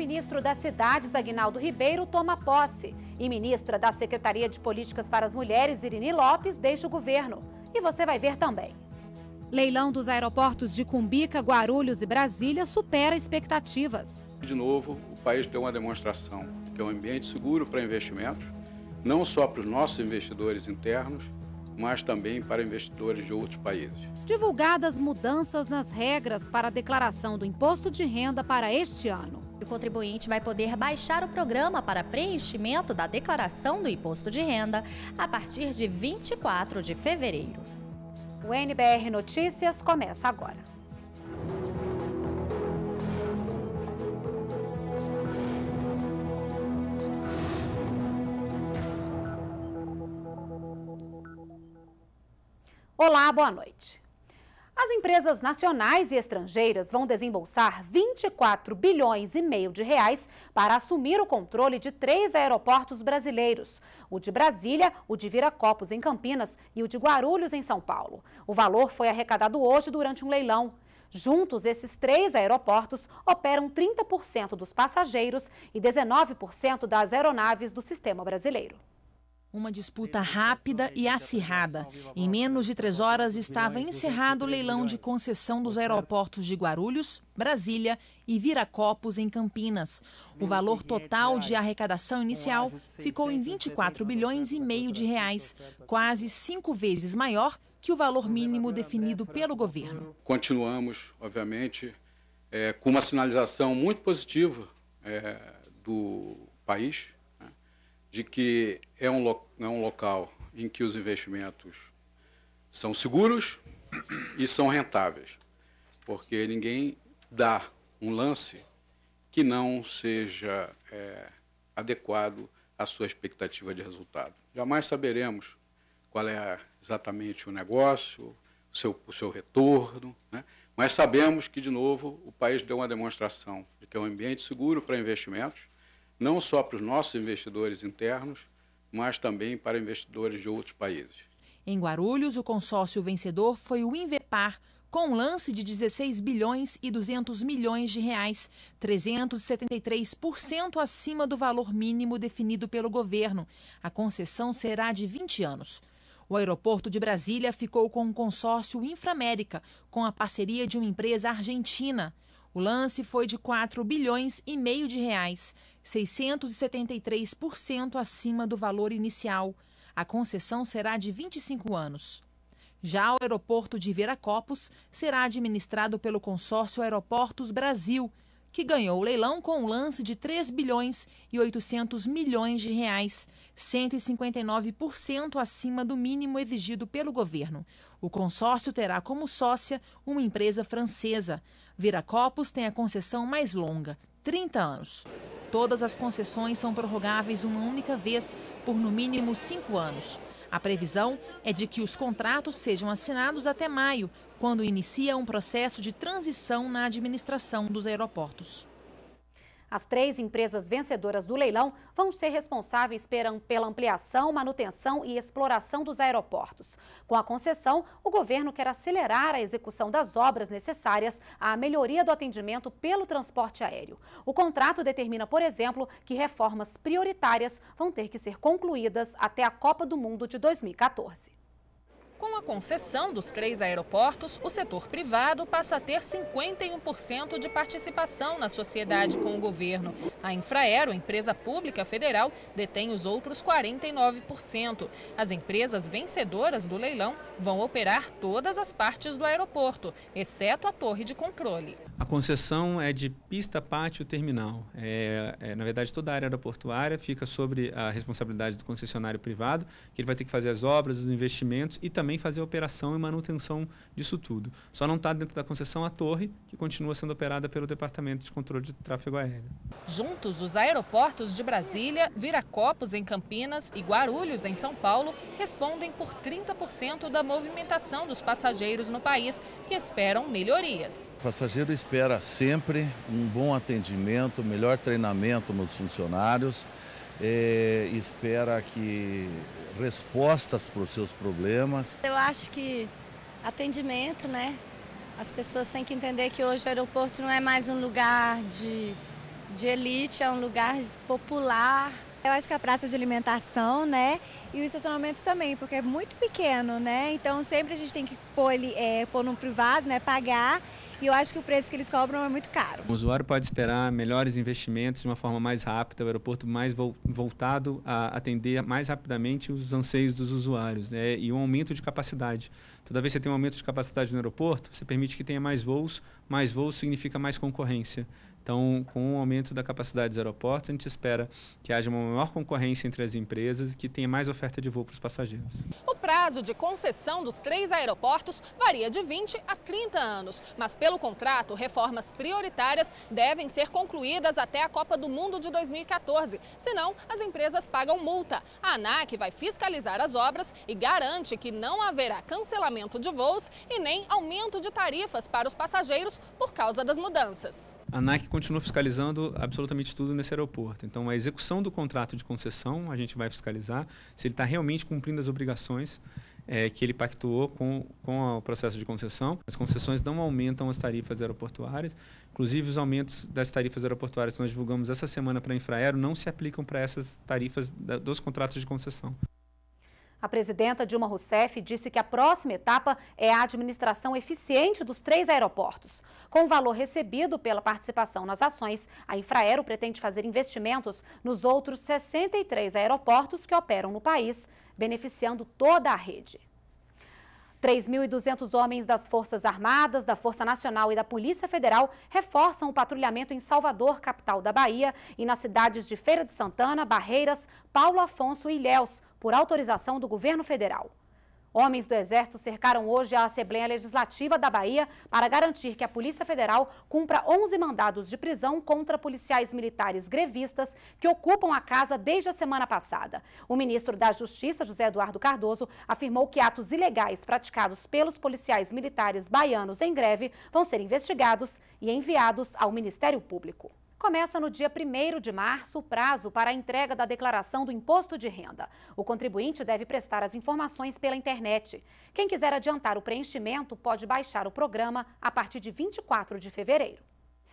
ministro das Cidades, Agnaldo Ribeiro, toma posse. E ministra da Secretaria de Políticas para as Mulheres, Irine Lopes, deixa o governo. E você vai ver também. Leilão dos aeroportos de Cumbica, Guarulhos e Brasília supera expectativas. De novo, o país deu uma demonstração que é um ambiente seguro para investimentos, não só para os nossos investidores internos, mas também para investidores de outros países. Divulgadas mudanças nas regras para a declaração do imposto de renda para este ano. O contribuinte vai poder baixar o programa para preenchimento da declaração do imposto de renda a partir de 24 de fevereiro. O NBR Notícias começa agora. Olá, boa noite. As empresas nacionais e estrangeiras vão desembolsar 24 bilhões e meio de reais para assumir o controle de três aeroportos brasileiros: o de Brasília, o de Viracopos em Campinas e o de Guarulhos em São Paulo. O valor foi arrecadado hoje durante um leilão. Juntos, esses três aeroportos operam 30% dos passageiros e 19% das aeronaves do sistema brasileiro. Uma disputa rápida e acirrada. Em menos de três horas estava encerrado o leilão de concessão dos aeroportos de Guarulhos, Brasília e Viracopos, em Campinas. O valor total de arrecadação inicial ficou em 24 bilhões e meio de reais, quase cinco vezes maior que o valor mínimo definido pelo governo. Continuamos, obviamente, é, com uma sinalização muito positiva é, do país de que é um, é um local em que os investimentos são seguros e são rentáveis, porque ninguém dá um lance que não seja é, adequado à sua expectativa de resultado. Jamais saberemos qual é exatamente o negócio, o seu, o seu retorno, né? mas sabemos que, de novo, o país deu uma demonstração de que é um ambiente seguro para investimentos não só para os nossos investidores internos, mas também para investidores de outros países. Em Guarulhos, o consórcio vencedor foi o Invepar, com um lance de 16 bilhões e 200 milhões de reais, 373% acima do valor mínimo definido pelo governo. A concessão será de 20 anos. O aeroporto de Brasília ficou com o consórcio Inframérica, com a parceria de uma empresa argentina. O lance foi de 4 bilhões e meio de reais, 673% acima do valor inicial. A concessão será de 25 anos. Já o aeroporto de Viracopos será administrado pelo consórcio Aeroportos Brasil, que ganhou o leilão com um lance de 3 bilhões e 800 milhões de reais, 159% acima do mínimo exigido pelo governo. O consórcio terá como sócia uma empresa francesa. Viracopos tem a concessão mais longa, 30 anos. Todas as concessões são prorrogáveis uma única vez, por no mínimo cinco anos. A previsão é de que os contratos sejam assinados até maio, quando inicia um processo de transição na administração dos aeroportos. As três empresas vencedoras do leilão vão ser responsáveis pela ampliação, manutenção e exploração dos aeroportos. Com a concessão, o governo quer acelerar a execução das obras necessárias à melhoria do atendimento pelo transporte aéreo. O contrato determina, por exemplo, que reformas prioritárias vão ter que ser concluídas até a Copa do Mundo de 2014. Com a concessão dos três aeroportos, o setor privado passa a ter 51% de participação na sociedade com o governo. A Infraero, empresa pública federal, detém os outros 49%. As empresas vencedoras do leilão vão operar todas as partes do aeroporto, exceto a torre de controle. A concessão é de pista, pátio, terminal. É, é, na verdade, toda a área aeroportuária fica sobre a responsabilidade do concessionário privado, que ele vai ter que fazer as obras, os investimentos e também também fazer a operação e manutenção disso tudo. Só não está dentro da concessão a torre, que continua sendo operada pelo Departamento de Controle de Tráfego Aéreo. Juntos, os aeroportos de Brasília, Viracopos em Campinas e Guarulhos em São Paulo respondem por 30% da movimentação dos passageiros no país, que esperam melhorias. O passageiro espera sempre um bom atendimento, melhor treinamento nos funcionários, é, espera que respostas para os seus problemas. Eu acho que atendimento, né? As pessoas têm que entender que hoje o aeroporto não é mais um lugar de, de elite, é um lugar popular. Eu acho que a praça de alimentação, né? E o estacionamento também, porque é muito pequeno, né? Então sempre a gente tem que pôr, é, pôr no privado, né? Pagar e eu acho que o preço que eles cobram é muito caro. O usuário pode esperar melhores investimentos de uma forma mais rápida, o aeroporto mais voltado a atender mais rapidamente os anseios dos usuários né? e um aumento de capacidade. Toda vez que você tem um aumento de capacidade no aeroporto, você permite que tenha mais voos, mais voos significa mais concorrência. Então, com o aumento da capacidade dos aeroportos, a gente espera que haja uma maior concorrência entre as empresas e que tenha mais oferta de voo para os passageiros. O prazo de concessão dos três aeroportos varia de 20 a 30 anos, mas pelo contrato, reformas prioritárias devem ser concluídas até a Copa do Mundo de 2014, senão as empresas pagam multa. A ANAC vai fiscalizar as obras e garante que não haverá cancelamento de voos e nem aumento de tarifas para os passageiros por causa das mudanças. A ANAC continua fiscalizando absolutamente tudo nesse aeroporto. Então, a execução do contrato de concessão a gente vai fiscalizar, se ele está realmente cumprindo as obrigações é, que ele pactuou com, com o processo de concessão. As concessões não aumentam as tarifas aeroportuárias, inclusive os aumentos das tarifas aeroportuárias que nós divulgamos essa semana para a Infraero não se aplicam para essas tarifas da, dos contratos de concessão. A presidenta Dilma Rousseff disse que a próxima etapa é a administração eficiente dos três aeroportos. Com o valor recebido pela participação nas ações, a Infraero pretende fazer investimentos nos outros 63 aeroportos que operam no país beneficiando toda a rede. 3.200 homens das Forças Armadas, da Força Nacional e da Polícia Federal reforçam o patrulhamento em Salvador, capital da Bahia, e nas cidades de Feira de Santana, Barreiras, Paulo Afonso e Ilhéus, por autorização do governo federal. Homens do Exército cercaram hoje a Assembleia Legislativa da Bahia para garantir que a Polícia Federal cumpra 11 mandados de prisão contra policiais militares grevistas que ocupam a casa desde a semana passada. O ministro da Justiça, José Eduardo Cardoso, afirmou que atos ilegais praticados pelos policiais militares baianos em greve vão ser investigados e enviados ao Ministério Público. Começa no dia 1 de março o prazo para a entrega da declaração do imposto de renda. O contribuinte deve prestar as informações pela internet. Quem quiser adiantar o preenchimento pode baixar o programa a partir de 24 de fevereiro.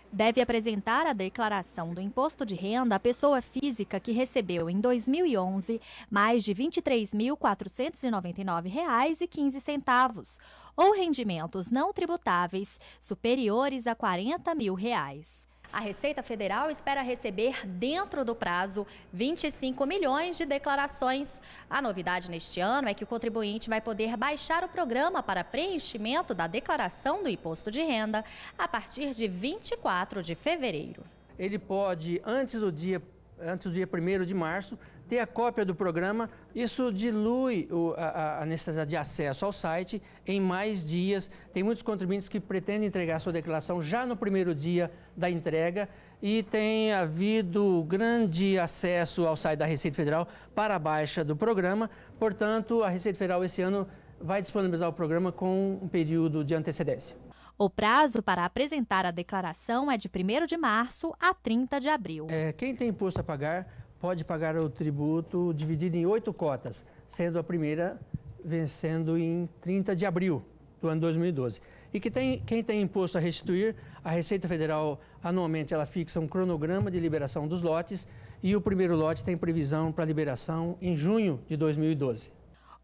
Deve apresentar a declaração do imposto de renda a pessoa física que recebeu em 2011 mais de R$ 23.499,15 ou rendimentos não tributáveis superiores a R$ 40.000. mil. Reais. A Receita Federal espera receber, dentro do prazo, 25 milhões de declarações. A novidade neste ano é que o contribuinte vai poder baixar o programa para preenchimento da declaração do imposto de renda a partir de 24 de fevereiro. Ele pode, antes do dia, antes do dia 1 de março, ter a cópia do programa, isso dilui o, a, a, necessidade de acesso ao site em mais dias. Tem muitos contribuintes que pretendem entregar sua declaração já no primeiro dia da entrega e tem havido grande acesso ao site da Receita Federal para a baixa do programa. Portanto, a Receita Federal esse ano vai disponibilizar o programa com um período de antecedência. O prazo para apresentar a declaração é de 1 de março a 30 de abril. É, quem tem imposto a pagar pode pagar o tributo dividido em oito cotas, sendo a primeira vencendo em 30 de abril do ano 2012. E que tem, quem tem imposto a restituir, a Receita Federal anualmente ela fixa um cronograma de liberação dos lotes e o primeiro lote tem previsão para liberação em junho de 2012.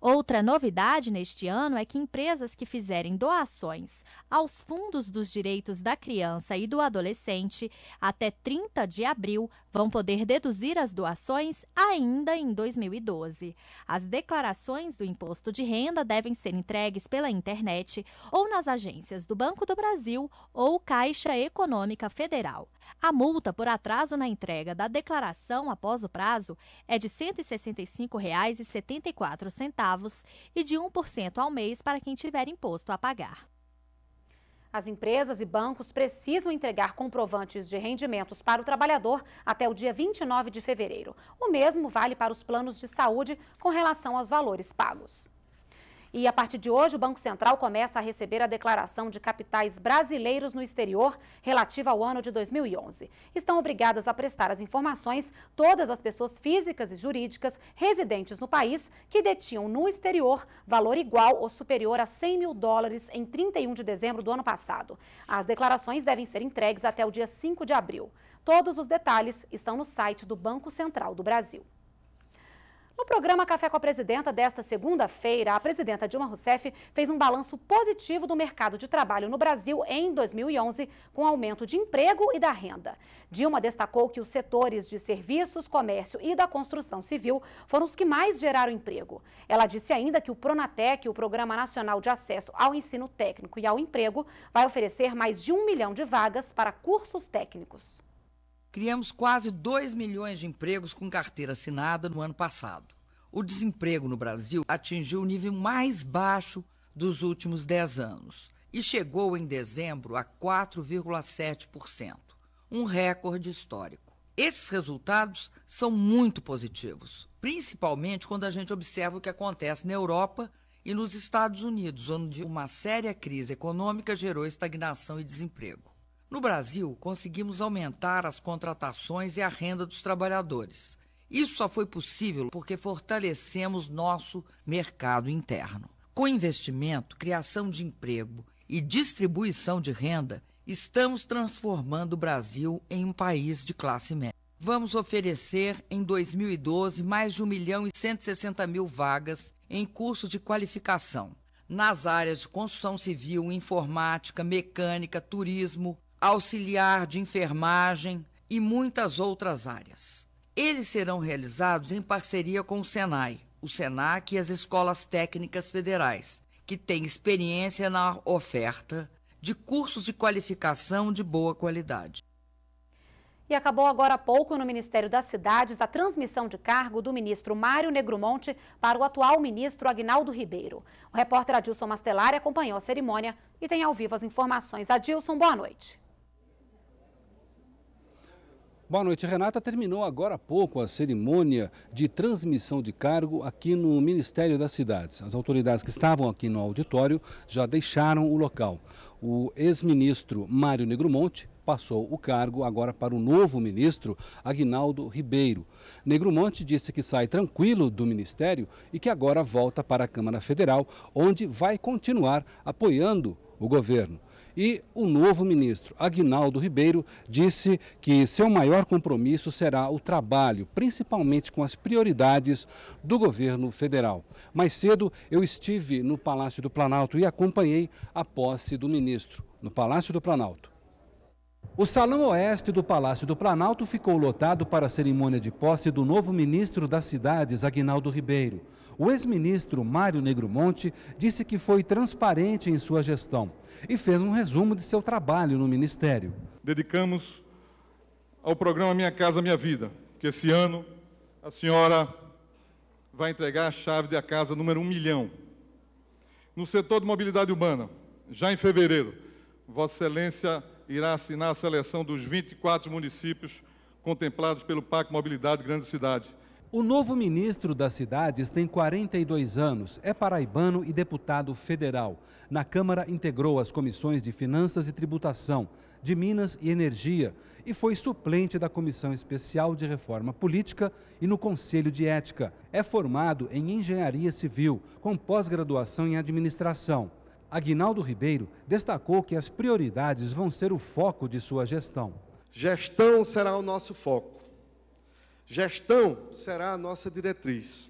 Outra novidade neste ano é que empresas que fizerem doações aos fundos dos direitos da criança e do adolescente até 30 de abril vão poder deduzir as doações ainda em 2012. As declarações do imposto de renda devem ser entregues pela internet ou nas agências do Banco do Brasil ou Caixa Econômica Federal. A multa por atraso na entrega da declaração após o prazo é de R$ 165,74 e de 1% ao mês para quem tiver imposto a pagar. As empresas e bancos precisam entregar comprovantes de rendimentos para o trabalhador até o dia 29 de fevereiro. O mesmo vale para os planos de saúde com relação aos valores pagos. E a partir de hoje, o Banco Central começa a receber a declaração de capitais brasileiros no exterior relativa ao ano de 2011. Estão obrigadas a prestar as informações todas as pessoas físicas e jurídicas residentes no país que detinham no exterior valor igual ou superior a 100 mil dólares em 31 de dezembro do ano passado. As declarações devem ser entregues até o dia 5 de abril. Todos os detalhes estão no site do Banco Central do Brasil. No programa Café com a Presidenta desta segunda-feira, a presidenta Dilma Rousseff fez um balanço positivo do mercado de trabalho no Brasil em 2011, com aumento de emprego e da renda. Dilma destacou que os setores de serviços, comércio e da construção civil foram os que mais geraram emprego. Ela disse ainda que o Pronatec, o Programa Nacional de Acesso ao Ensino Técnico e ao Emprego, vai oferecer mais de um milhão de vagas para cursos técnicos. Criamos quase 2 milhões de empregos com carteira assinada no ano passado. O desemprego no Brasil atingiu o nível mais baixo dos últimos 10 anos e chegou em dezembro a 4,7%, um recorde histórico. Esses resultados são muito positivos, principalmente quando a gente observa o que acontece na Europa e nos Estados Unidos, onde uma séria crise econômica gerou estagnação e desemprego. No Brasil, conseguimos aumentar as contratações e a renda dos trabalhadores. Isso só foi possível porque fortalecemos nosso mercado interno. Com investimento, criação de emprego e distribuição de renda, estamos transformando o Brasil em um país de classe média. Vamos oferecer, em 2012, mais de 1 milhão e 160 mil vagas em curso de qualificação nas áreas de construção civil, informática, mecânica, turismo, auxiliar de enfermagem e muitas outras áreas. Eles serão realizados em parceria com o SENAI, o SENAC e as escolas técnicas federais, que têm experiência na oferta de cursos de qualificação de boa qualidade. E acabou agora há pouco no Ministério das Cidades a transmissão de cargo do ministro Mário Negromonte para o atual ministro Agnaldo Ribeiro. O repórter Adilson Mastelari acompanhou a cerimônia e tem ao vivo as informações. Adilson, boa noite. Boa noite, Renata. Terminou agora há pouco a cerimônia de transmissão de cargo aqui no Ministério das Cidades. As autoridades que estavam aqui no auditório já deixaram o local. O ex-ministro Mário Negromonte passou o cargo agora para o novo ministro Aguinaldo Ribeiro. Negromonte disse que sai tranquilo do ministério e que agora volta para a Câmara Federal, onde vai continuar apoiando o governo. E o novo ministro, Aguinaldo Ribeiro, disse que seu maior compromisso será o trabalho, principalmente com as prioridades do governo federal. Mais cedo, eu estive no Palácio do Planalto e acompanhei a posse do ministro no Palácio do Planalto. O Salão Oeste do Palácio do Planalto ficou lotado para a cerimônia de posse do novo ministro das Cidades, Aguinaldo Ribeiro. O ex-ministro Mário Negromonte disse que foi transparente em sua gestão e fez um resumo de seu trabalho no ministério. Dedicamos ao programa Minha Casa Minha Vida, que esse ano a senhora vai entregar a chave da casa número 1 milhão. No setor de mobilidade urbana, já em fevereiro, Vossa Excelência irá assinar a seleção dos 24 municípios contemplados pelo Pacto Mobilidade Grande Cidade o novo ministro das Cidades tem 42 anos, é paraibano e deputado federal. Na Câmara integrou as comissões de Finanças e Tributação, de Minas e Energia e foi suplente da Comissão Especial de Reforma Política e no Conselho de Ética. É formado em Engenharia Civil, com pós-graduação em Administração. Aguinaldo Ribeiro destacou que as prioridades vão ser o foco de sua gestão. Gestão será o nosso foco Gestão será a nossa diretriz.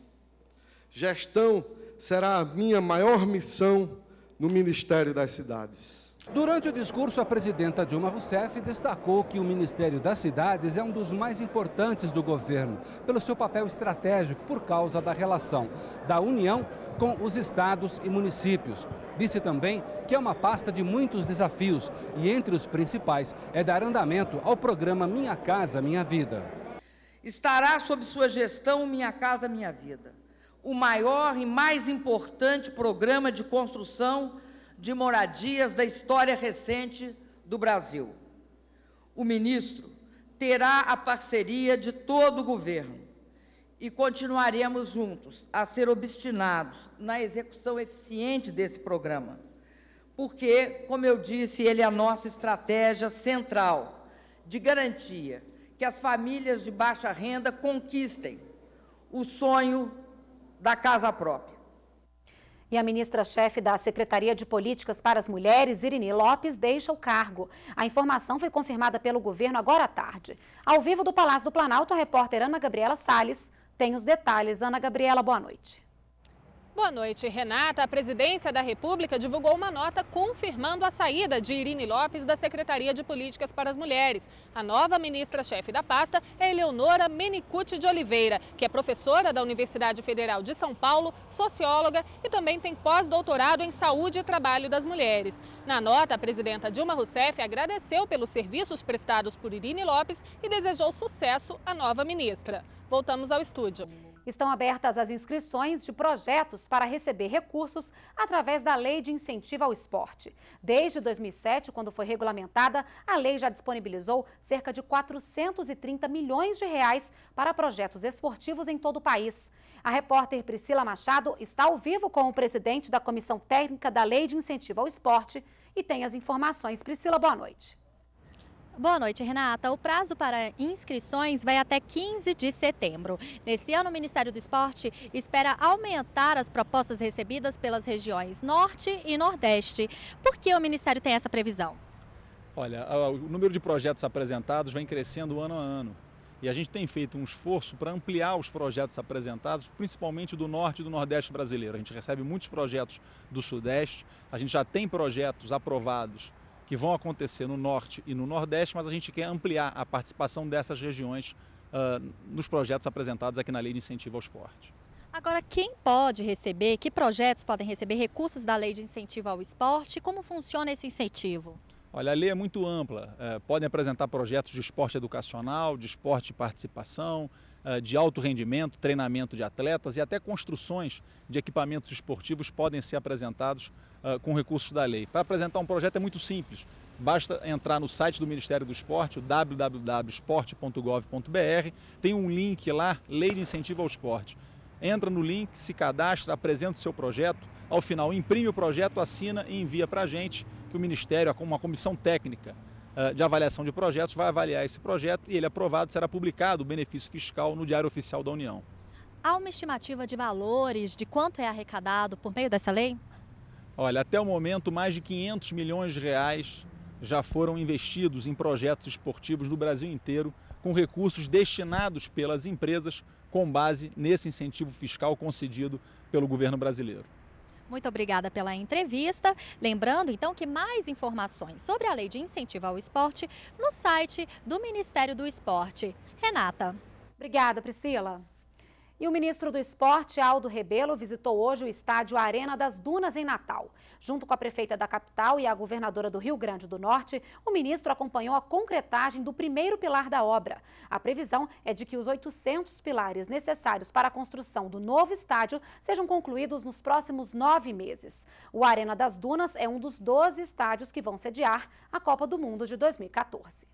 Gestão será a minha maior missão no Ministério das Cidades. Durante o discurso, a presidenta Dilma Rousseff destacou que o Ministério das Cidades é um dos mais importantes do governo, pelo seu papel estratégico por causa da relação da União com os estados e municípios. Disse também que é uma pasta de muitos desafios e entre os principais é dar andamento ao programa Minha Casa Minha Vida. Estará sob sua gestão Minha Casa Minha Vida, o maior e mais importante programa de construção de moradias da história recente do Brasil. O ministro terá a parceria de todo o governo e continuaremos juntos a ser obstinados na execução eficiente desse programa, porque, como eu disse, ele é a nossa estratégia central de garantia que as famílias de baixa renda conquistem o sonho da casa própria. E a ministra-chefe da Secretaria de Políticas para as Mulheres, Irini Lopes, deixa o cargo. A informação foi confirmada pelo governo agora à tarde. Ao vivo do Palácio do Planalto, a repórter Ana Gabriela Salles tem os detalhes. Ana Gabriela, boa noite. Boa noite, Renata. A presidência da República divulgou uma nota confirmando a saída de Irine Lopes da Secretaria de Políticas para as Mulheres. A nova ministra-chefe da pasta é Eleonora Menicucci de Oliveira, que é professora da Universidade Federal de São Paulo, socióloga e também tem pós-doutorado em Saúde e Trabalho das Mulheres. Na nota, a presidenta Dilma Rousseff agradeceu pelos serviços prestados por Irine Lopes e desejou sucesso à nova ministra. Voltamos ao estúdio estão abertas as inscrições de projetos para receber recursos através da Lei de Incentivo ao Esporte. Desde 2007, quando foi regulamentada, a lei já disponibilizou cerca de 430 milhões de reais para projetos esportivos em todo o país. A repórter Priscila Machado está ao vivo com o presidente da Comissão Técnica da Lei de Incentivo ao Esporte e tem as informações. Priscila, boa noite. Boa noite, Renata. O prazo para inscrições vai até 15 de setembro. Nesse ano, o Ministério do Esporte espera aumentar as propostas recebidas pelas regiões Norte e Nordeste. Por que o Ministério tem essa previsão? Olha, o número de projetos apresentados vem crescendo ano a ano. E a gente tem feito um esforço para ampliar os projetos apresentados, principalmente do norte e do nordeste brasileiro. A gente recebe muitos projetos do sudeste, a gente já tem projetos aprovados que vão acontecer no Norte e no Nordeste, mas a gente quer ampliar a participação dessas regiões uh, nos projetos apresentados aqui na Lei de Incentivo ao Esporte. Agora, quem pode receber, que projetos podem receber recursos da Lei de Incentivo ao Esporte? Como funciona esse incentivo? Olha, a lei é muito ampla. É, podem apresentar projetos de esporte educacional, de esporte de participação, é, de alto rendimento, treinamento de atletas e até construções de equipamentos esportivos podem ser apresentados ah, com recursos da lei. Para apresentar um projeto é muito simples. Basta entrar no site do Ministério do Esporte, www.esporte.gov.br, tem um link lá, Lei de Incentivo ao Esporte. Entra no link, se cadastra, apresenta o seu projeto, ao final imprime o projeto, assina e envia para a gente, que o Ministério, uma comissão técnica ah, de avaliação de projetos, vai avaliar esse projeto e ele aprovado será publicado o benefício fiscal no Diário Oficial da União. Há uma estimativa de valores de quanto é arrecadado por meio dessa lei? Olha, até o momento, mais de 500 milhões de reais já foram investidos em projetos esportivos no Brasil inteiro, com recursos destinados pelas empresas com base nesse incentivo fiscal concedido pelo governo brasileiro. Muito obrigada pela entrevista. Lembrando, então, que mais informações sobre a lei de incentivo ao esporte no site do Ministério do Esporte. Renata. Obrigada, Priscila. E o ministro do Esporte, Aldo Rebelo, visitou hoje o estádio Arena das Dunas, em Natal. Junto com a prefeita da capital e a governadora do Rio Grande do Norte, o ministro acompanhou a concretagem do primeiro pilar da obra. A previsão é de que os 800 pilares necessários para a construção do novo estádio sejam concluídos nos próximos nove meses. O Arena das Dunas é um dos 12 estádios que vão sediar a Copa do Mundo de 2014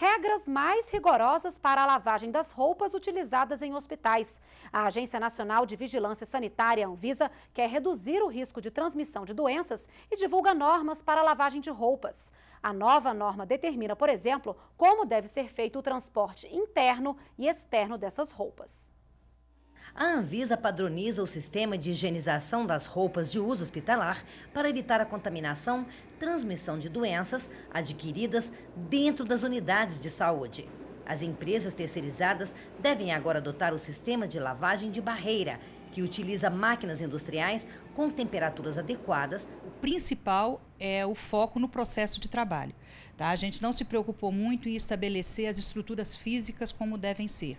regras mais rigorosas para a lavagem das roupas utilizadas em hospitais. A Agência Nacional de Vigilância Sanitária, Anvisa, quer reduzir o risco de transmissão de doenças e divulga normas para a lavagem de roupas. A nova norma determina, por exemplo, como deve ser feito o transporte interno e externo dessas roupas. A Anvisa padroniza o sistema de higienização das roupas de uso hospitalar para evitar a contaminação, transmissão de doenças adquiridas dentro das unidades de saúde. As empresas terceirizadas devem agora adotar o sistema de lavagem de barreira, que utiliza máquinas industriais com temperaturas adequadas principal é o foco no processo de trabalho. Tá? A gente não se preocupou muito em estabelecer as estruturas físicas como devem ser,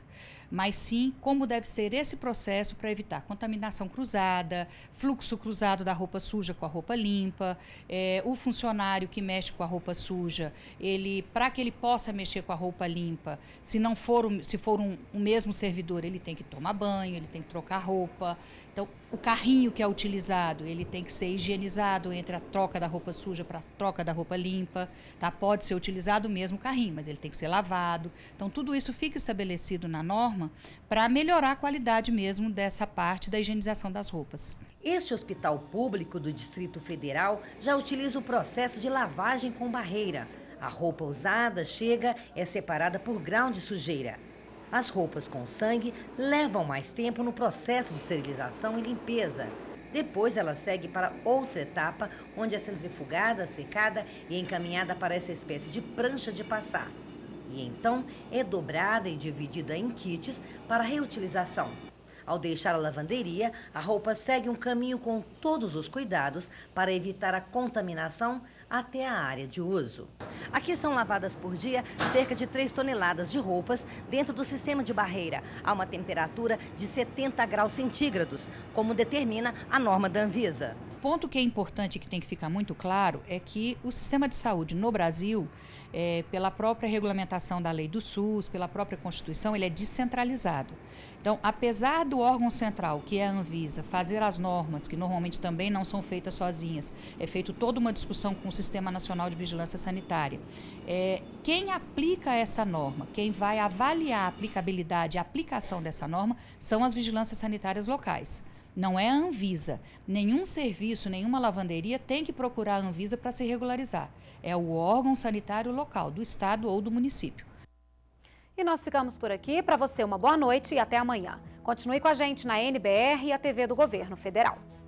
mas sim como deve ser esse processo para evitar contaminação cruzada, fluxo cruzado da roupa suja com a roupa limpa, é, o funcionário que mexe com a roupa suja, ele para que ele possa mexer com a roupa limpa, se não for se for um, o mesmo servidor, ele tem que tomar banho, ele tem que trocar roupa, então, o carrinho que é utilizado, ele tem que ser higienizado entre a troca da roupa suja para a troca da roupa limpa, tá? Pode ser utilizado o mesmo carrinho, mas ele tem que ser lavado. Então, tudo isso fica estabelecido na norma para melhorar a qualidade mesmo dessa parte da higienização das roupas. Este hospital público do Distrito Federal já utiliza o processo de lavagem com barreira. A roupa usada chega, é separada por grau de sujeira. As roupas com sangue levam mais tempo no processo de esterilização e limpeza. Depois ela segue para outra etapa, onde é centrifugada, secada e encaminhada para essa espécie de prancha de passar. E então é dobrada e dividida em kits para reutilização. Ao deixar a lavanderia, a roupa segue um caminho com todos os cuidados para evitar a contaminação até a área de uso. Aqui são lavadas por dia cerca de 3 toneladas de roupas dentro do sistema de barreira, a uma temperatura de 70 graus centígrados, como determina a norma da Anvisa ponto que é importante e que tem que ficar muito claro é que o sistema de saúde no Brasil, é, pela própria regulamentação da lei do SUS, pela própria Constituição, ele é descentralizado. Então, apesar do órgão central, que é a Anvisa, fazer as normas, que normalmente também não são feitas sozinhas, é feito toda uma discussão com o Sistema Nacional de Vigilância Sanitária. É, quem aplica essa norma, quem vai avaliar a aplicabilidade e a aplicação dessa norma, são as vigilâncias sanitárias locais não é a Anvisa. Nenhum serviço, nenhuma lavanderia tem que procurar a Anvisa para se regularizar. É o órgão sanitário local, do estado ou do município. E nós ficamos por aqui. Para você, uma boa noite e até amanhã. Continue com a gente na NBR e a TV do Governo Federal.